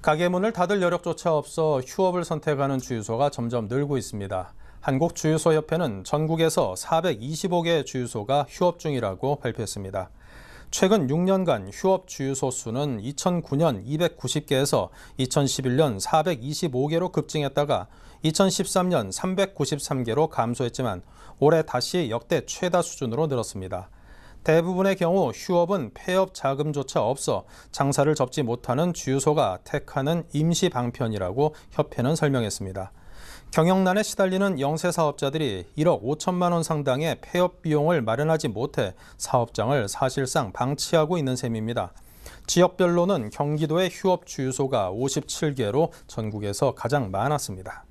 가게 문을 닫을 여력조차 없어 휴업을 선택하는 주유소가 점점 늘고 있습니다. 한국주유소협회는 전국에서 425개 주유소가 휴업 중이라고 발표했습니다. 최근 6년간 휴업 주유소 수는 2009년 290개에서 2011년 425개로 급증했다가 2013년 393개로 감소했지만 올해 다시 역대 최다 수준으로 늘었습니다. 대부분의 경우 휴업은 폐업 자금조차 없어 장사를 접지 못하는 주유소가 택하는 임시 방편이라고 협회는 설명했습니다. 경영난에 시달리는 영세 사업자들이 1억 5천만 원 상당의 폐업 비용을 마련하지 못해 사업장을 사실상 방치하고 있는 셈입니다. 지역별로는 경기도의 휴업 주유소가 57개로 전국에서 가장 많았습니다.